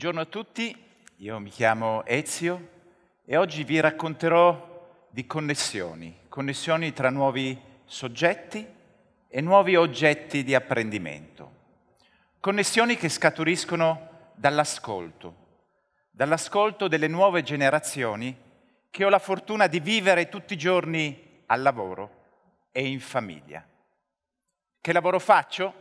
Buongiorno a tutti, io mi chiamo Ezio e oggi vi racconterò di connessioni, connessioni tra nuovi soggetti e nuovi oggetti di apprendimento. Connessioni che scaturiscono dall'ascolto, dall'ascolto delle nuove generazioni che ho la fortuna di vivere tutti i giorni al lavoro e in famiglia. Che lavoro faccio?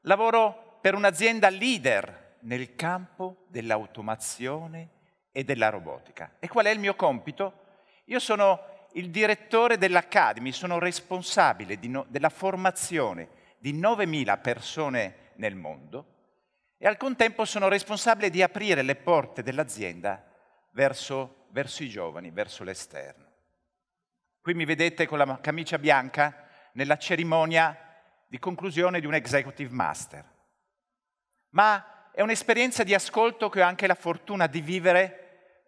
Lavoro per un'azienda leader nel campo dell'automazione e della robotica. E qual è il mio compito? Io sono il direttore dell'Academy, sono responsabile no, della formazione di 9.000 persone nel mondo e al contempo sono responsabile di aprire le porte dell'azienda verso, verso i giovani, verso l'esterno. Qui mi vedete con la camicia bianca nella cerimonia di conclusione di un executive master. Ma è un'esperienza di ascolto che ho anche la fortuna di vivere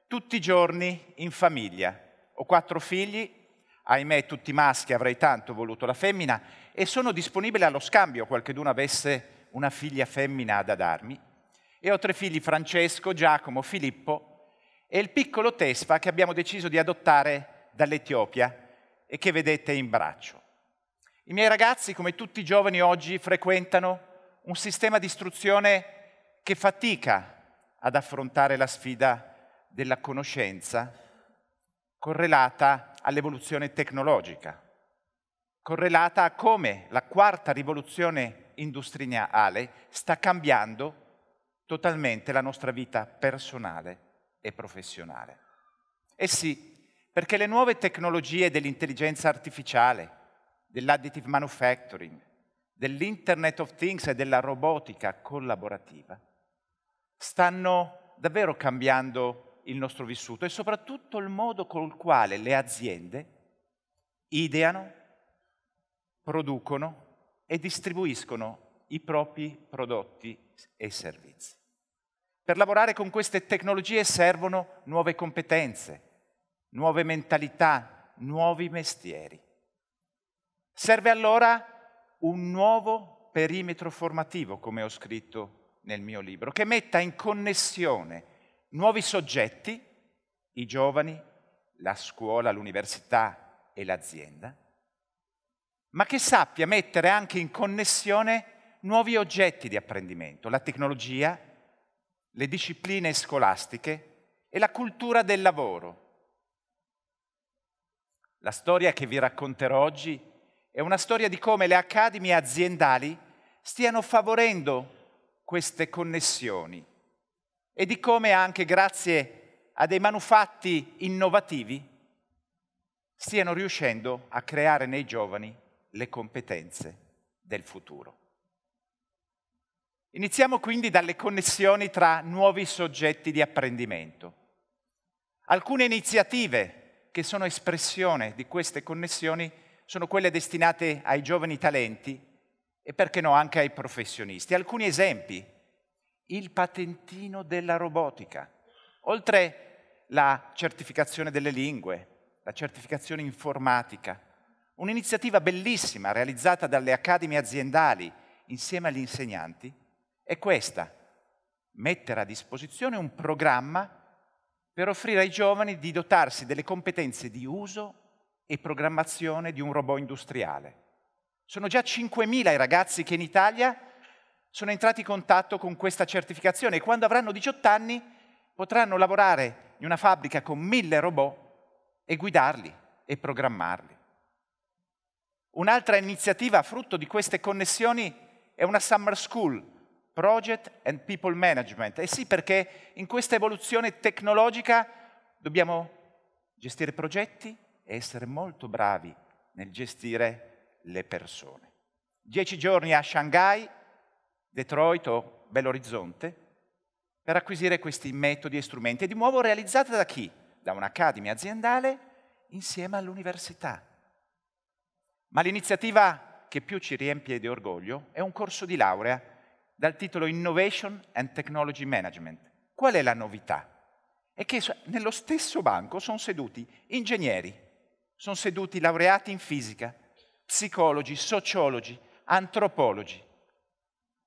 tutti i giorni in famiglia. Ho quattro figli, ahimè tutti maschi, avrei tanto voluto la femmina, e sono disponibile allo scambio, qualcheduno avesse una figlia femmina da darmi. E ho tre figli, Francesco, Giacomo, Filippo e il piccolo Tesfa che abbiamo deciso di adottare dall'Etiopia e che vedete in braccio. I miei ragazzi, come tutti i giovani oggi, frequentano un sistema di istruzione che fatica ad affrontare la sfida della conoscenza correlata all'evoluzione tecnologica, correlata a come la quarta rivoluzione industriale sta cambiando totalmente la nostra vita personale e professionale. E eh sì, perché le nuove tecnologie dell'intelligenza artificiale, dell'additive manufacturing, dell'Internet of Things e della robotica collaborativa stanno davvero cambiando il nostro vissuto e soprattutto il modo col quale le aziende ideano, producono e distribuiscono i propri prodotti e servizi. Per lavorare con queste tecnologie servono nuove competenze, nuove mentalità, nuovi mestieri. Serve allora un nuovo perimetro formativo, come ho scritto nel mio libro, che metta in connessione nuovi soggetti, i giovani, la scuola, l'università e l'azienda, ma che sappia mettere anche in connessione nuovi oggetti di apprendimento, la tecnologia, le discipline scolastiche e la cultura del lavoro. La storia che vi racconterò oggi è una storia di come le accademie aziendali stiano favorendo queste connessioni e di come anche grazie a dei manufatti innovativi stiano riuscendo a creare nei giovani le competenze del futuro. Iniziamo quindi dalle connessioni tra nuovi soggetti di apprendimento. Alcune iniziative che sono espressione di queste connessioni sono quelle destinate ai giovani talenti e perché no anche ai professionisti. Alcuni esempi. Il patentino della robotica, oltre la certificazione delle lingue, la certificazione informatica, un'iniziativa bellissima realizzata dalle accademie aziendali insieme agli insegnanti, è questa, mettere a disposizione un programma per offrire ai giovani di dotarsi delle competenze di uso e programmazione di un robot industriale. Sono già 5.000 i ragazzi che in Italia sono entrati in contatto con questa certificazione e quando avranno 18 anni potranno lavorare in una fabbrica con 1.000 robot e guidarli e programmarli. Un'altra iniziativa frutto di queste connessioni è una Summer School, Project and People Management. E eh sì, perché in questa evoluzione tecnologica dobbiamo gestire progetti e essere molto bravi nel gestire le persone. Dieci giorni a Shanghai, Detroit o Belo Horizonte per acquisire questi metodi e strumenti. E di nuovo realizzata da chi? Da un'accademia aziendale insieme all'università. Ma l'iniziativa che più ci riempie di orgoglio è un corso di laurea dal titolo Innovation and Technology Management. Qual è la novità? È che nello stesso banco sono seduti ingegneri, sono seduti laureati in fisica, psicologi, sociologi, antropologi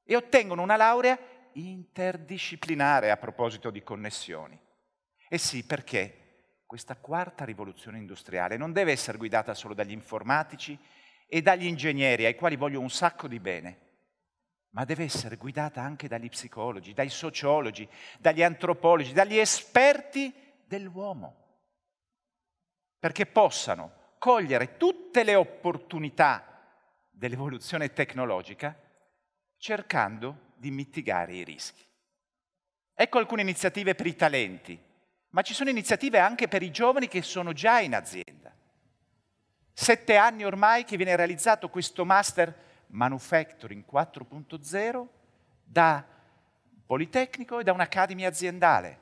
e ottengono una laurea interdisciplinare a proposito di connessioni. E eh sì, perché questa quarta rivoluzione industriale non deve essere guidata solo dagli informatici e dagli ingegneri, ai quali voglio un sacco di bene, ma deve essere guidata anche dagli psicologi, dai sociologi, dagli antropologi, dagli esperti dell'uomo, perché possano cogliere tutte le opportunità dell'evoluzione tecnologica cercando di mitigare i rischi. Ecco alcune iniziative per i talenti, ma ci sono iniziative anche per i giovani che sono già in azienda. Sette anni ormai che viene realizzato questo master Manufacturing 4.0 da Politecnico e da un'Academy aziendale.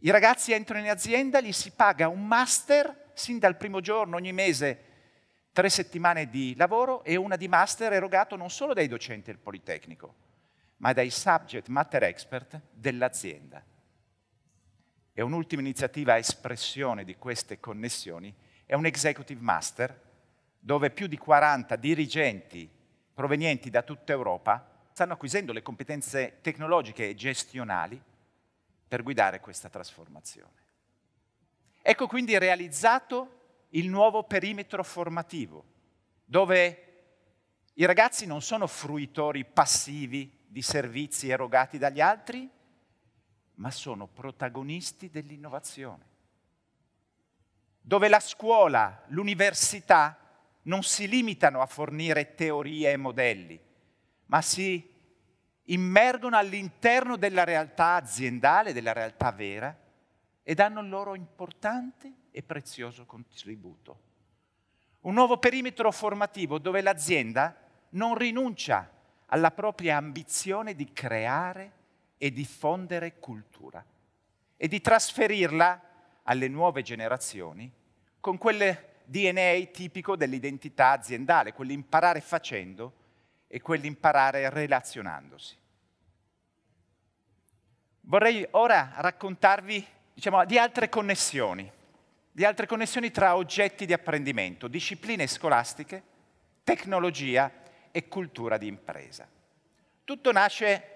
I ragazzi entrano in azienda, gli si paga un master sin dal primo giorno, ogni mese, tre settimane di lavoro e una di master erogato non solo dai docenti del Politecnico, ma dai subject matter expert dell'azienda. E un'ultima iniziativa a espressione di queste connessioni è un executive master dove più di 40 dirigenti provenienti da tutta Europa stanno acquisendo le competenze tecnologiche e gestionali per guidare questa trasformazione. Ecco quindi realizzato il nuovo perimetro formativo, dove i ragazzi non sono fruitori passivi di servizi erogati dagli altri, ma sono protagonisti dell'innovazione. Dove la scuola, l'università non si limitano a fornire teorie e modelli, ma si immergono all'interno della realtà aziendale, della realtà vera, e danno il loro importante e prezioso contributo. Un nuovo perimetro formativo dove l'azienda non rinuncia alla propria ambizione di creare e diffondere cultura e di trasferirla alle nuove generazioni con quel DNA tipico dell'identità aziendale, quell'imparare facendo e quell'imparare relazionandosi. Vorrei ora raccontarvi diciamo, di altre connessioni, di altre connessioni tra oggetti di apprendimento, discipline scolastiche, tecnologia e cultura di impresa. Tutto nasce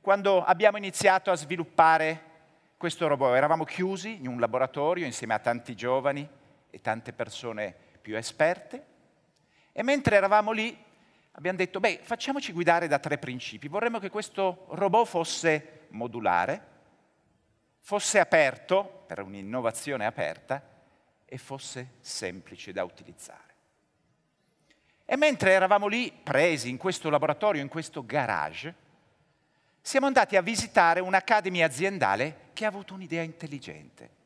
quando abbiamo iniziato a sviluppare questo robot. Eravamo chiusi in un laboratorio insieme a tanti giovani e tante persone più esperte e mentre eravamo lì abbiamo detto, beh, facciamoci guidare da tre principi. Vorremmo che questo robot fosse modulare, fosse aperto, per un'innovazione aperta, e fosse semplice da utilizzare. E mentre eravamo lì, presi in questo laboratorio, in questo garage, siamo andati a visitare un'accademia aziendale che ha avuto un'idea intelligente.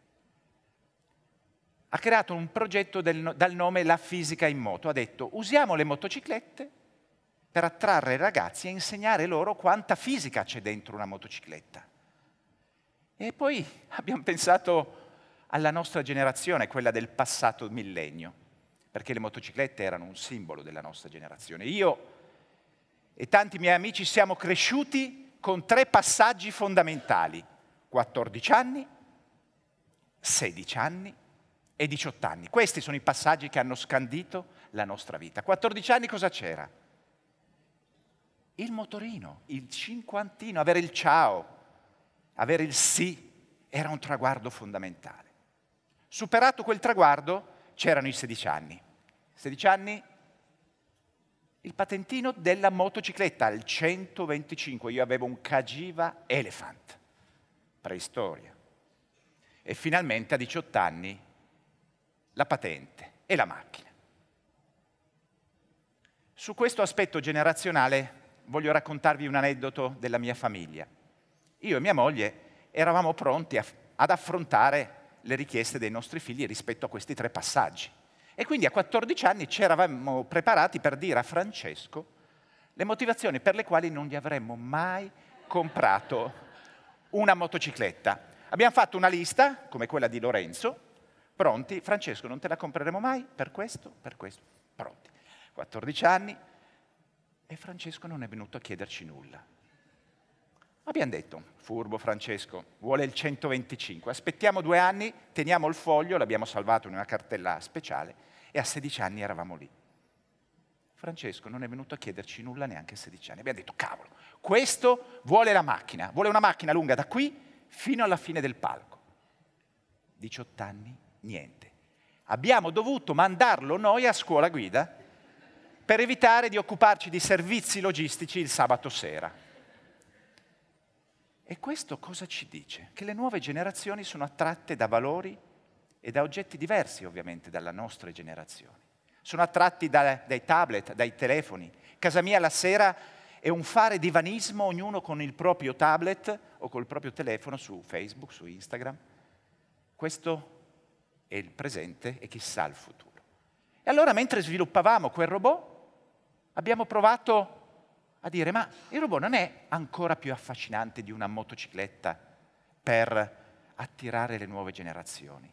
Ha creato un progetto del, dal nome La fisica in moto. Ha detto usiamo le motociclette per attrarre i ragazzi e insegnare loro quanta fisica c'è dentro una motocicletta. E poi abbiamo pensato alla nostra generazione, quella del passato millennio, perché le motociclette erano un simbolo della nostra generazione. Io e tanti miei amici siamo cresciuti con tre passaggi fondamentali, 14 anni, 16 anni e 18 anni. Questi sono i passaggi che hanno scandito la nostra vita. 14 anni cosa c'era? Il motorino, il cinquantino, avere il ciao, avere il sì era un traguardo fondamentale. Superato quel traguardo c'erano i 16 anni. 16 anni, il patentino della motocicletta, il 125. Io avevo un Cagiva Elephant, preistoria. E finalmente a 18 anni la patente e la macchina. Su questo aspetto generazionale voglio raccontarvi un aneddoto della mia famiglia. Io e mia moglie eravamo pronti a, ad affrontare le richieste dei nostri figli rispetto a questi tre passaggi. E quindi a 14 anni ci eravamo preparati per dire a Francesco le motivazioni per le quali non gli avremmo mai comprato una motocicletta. Abbiamo fatto una lista, come quella di Lorenzo, pronti, Francesco non te la compreremo mai per questo, per questo, pronti. 14 anni e Francesco non è venuto a chiederci nulla. Abbiamo detto, furbo Francesco, vuole il 125, aspettiamo due anni, teniamo il foglio, l'abbiamo salvato in una cartella speciale e a 16 anni eravamo lì. Francesco non è venuto a chiederci nulla neanche a 16 anni. Abbiamo detto, cavolo, questo vuole la macchina, vuole una macchina lunga da qui fino alla fine del palco. 18 anni, niente. Abbiamo dovuto mandarlo noi a scuola guida per evitare di occuparci di servizi logistici il sabato sera. E questo cosa ci dice? Che le nuove generazioni sono attratte da valori e da oggetti diversi ovviamente dalla nostra generazione. Sono attratti da, dai tablet, dai telefoni. Casa mia la sera è un fare di vanismo, ognuno con il proprio tablet o col proprio telefono su Facebook, su Instagram. Questo è il presente e chissà il futuro. E allora mentre sviluppavamo quel robot abbiamo provato a dire ma il robot non è ancora più affascinante di una motocicletta per attirare le nuove generazioni.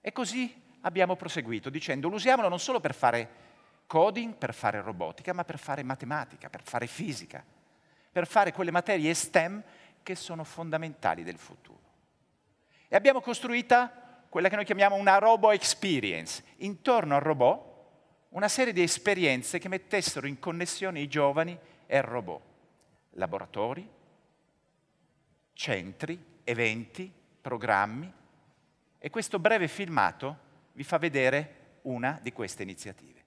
E così abbiamo proseguito dicendo lo usiamolo non solo per fare coding, per fare robotica, ma per fare matematica, per fare fisica, per fare quelle materie STEM che sono fondamentali del futuro. E abbiamo costruita quella che noi chiamiamo una robo experience. Intorno al robot una serie di esperienze che mettessero in connessione i giovani e il robot. Laboratori, centri, eventi, programmi e questo breve filmato vi fa vedere una di queste iniziative.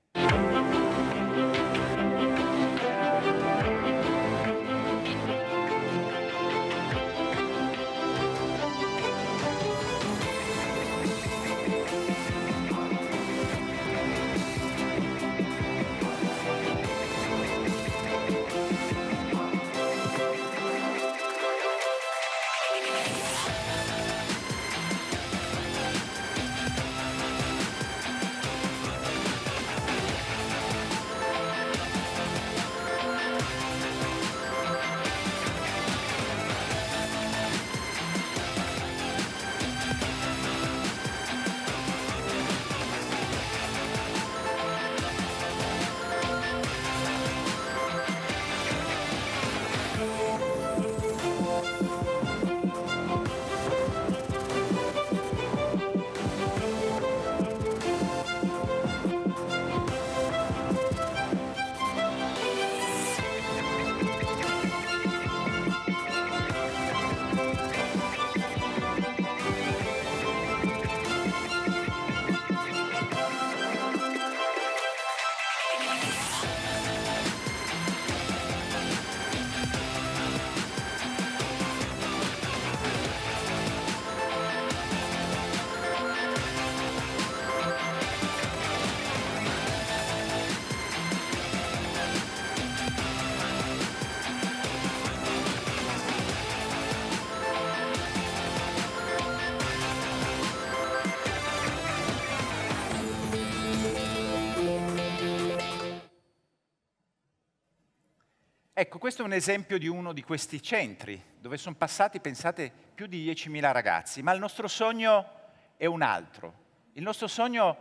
Ecco, questo è un esempio di uno di questi centri, dove sono passati, pensate, più di 10.000 ragazzi, ma il nostro sogno è un altro. Il nostro sogno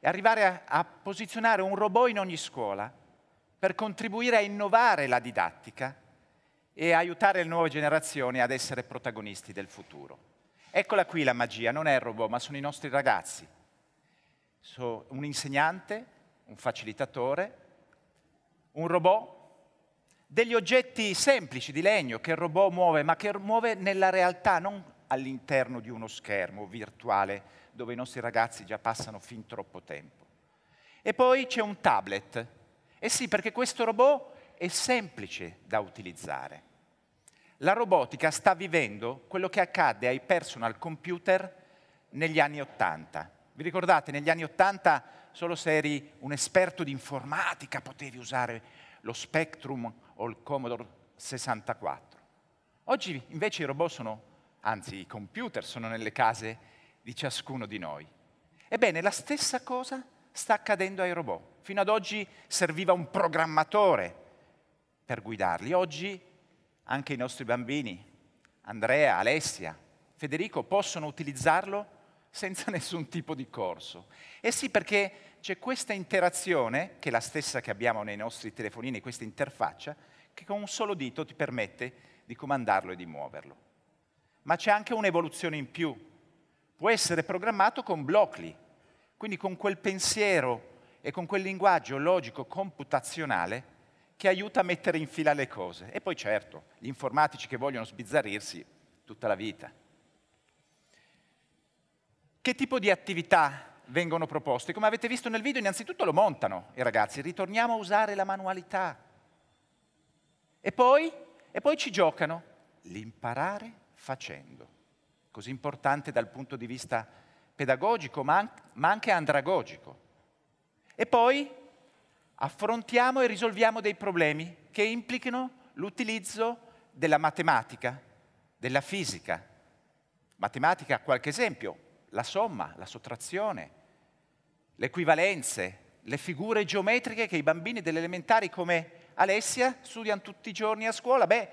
è arrivare a, a posizionare un robot in ogni scuola per contribuire a innovare la didattica e aiutare le nuove generazioni ad essere protagonisti del futuro. Eccola qui la magia, non è il robot, ma sono i nostri ragazzi. So, un insegnante, un facilitatore, un robot degli oggetti semplici di legno che il robot muove, ma che muove nella realtà, non all'interno di uno schermo virtuale dove i nostri ragazzi già passano fin troppo tempo. E poi c'è un tablet. E eh sì, perché questo robot è semplice da utilizzare. La robotica sta vivendo quello che accadde ai personal computer negli anni Ottanta. Vi ricordate, negli anni Ottanta solo se eri un esperto di informatica potevi usare lo Spectrum o il Commodore 64. Oggi invece i robot sono, anzi i computer sono nelle case di ciascuno di noi. Ebbene, la stessa cosa sta accadendo ai robot. Fino ad oggi serviva un programmatore per guidarli. Oggi anche i nostri bambini, Andrea, Alessia, Federico, possono utilizzarlo senza nessun tipo di corso. E eh sì, perché c'è questa interazione, che è la stessa che abbiamo nei nostri telefonini, questa interfaccia, che con un solo dito ti permette di comandarlo e di muoverlo. Ma c'è anche un'evoluzione in più. Può essere programmato con Blockly, quindi con quel pensiero e con quel linguaggio logico computazionale che aiuta a mettere in fila le cose. E poi certo, gli informatici che vogliono sbizzarrirsi tutta la vita. Che tipo di attività vengono proposti. Come avete visto nel video, innanzitutto lo montano i ragazzi, ritorniamo a usare la manualità. E poi, e poi ci giocano l'imparare facendo, così importante dal punto di vista pedagogico, ma anche andragogico. E poi affrontiamo e risolviamo dei problemi che implichino l'utilizzo della matematica, della fisica. Matematica, qualche esempio, la somma, la sottrazione, le equivalenze, le figure geometriche che i bambini delle elementari come Alessia studiano tutti i giorni a scuola, beh,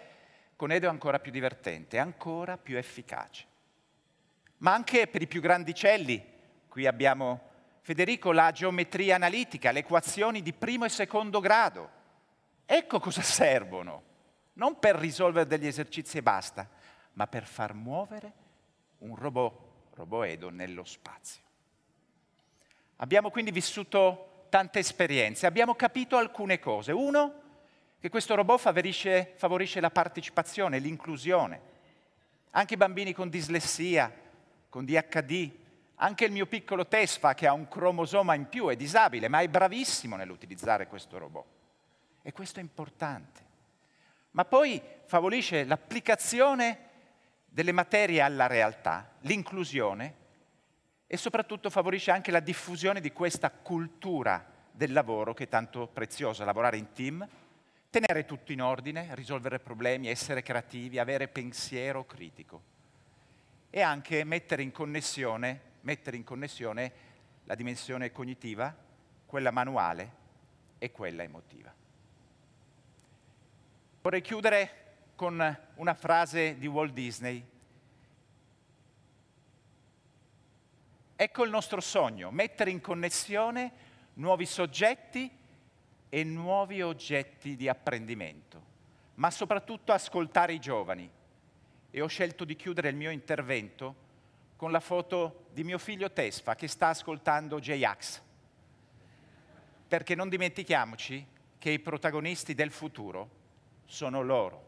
con Edo è ancora più divertente, ancora più efficace. Ma anche per i più grandicelli, qui abbiamo Federico, la geometria analitica, le equazioni di primo e secondo grado. Ecco cosa servono, non per risolvere degli esercizi e basta, ma per far muovere un robot, robot Edo, nello spazio. Abbiamo quindi vissuto tante esperienze, abbiamo capito alcune cose. Uno, che questo robot favorisce, favorisce la partecipazione, l'inclusione. Anche i bambini con dislessia, con DHD, anche il mio piccolo Tesfa che ha un cromosoma in più, è disabile, ma è bravissimo nell'utilizzare questo robot. E questo è importante. Ma poi favorisce l'applicazione delle materie alla realtà, l'inclusione e soprattutto favorisce anche la diffusione di questa cultura del lavoro che è tanto preziosa, lavorare in team, tenere tutto in ordine, risolvere problemi, essere creativi, avere pensiero critico e anche mettere in connessione, mettere in connessione la dimensione cognitiva, quella manuale e quella emotiva. Vorrei chiudere con una frase di Walt Disney Ecco il nostro sogno, mettere in connessione nuovi soggetti e nuovi oggetti di apprendimento, ma soprattutto ascoltare i giovani. E ho scelto di chiudere il mio intervento con la foto di mio figlio Tesfa che sta ascoltando J-Ax. Perché non dimentichiamoci che i protagonisti del futuro sono loro.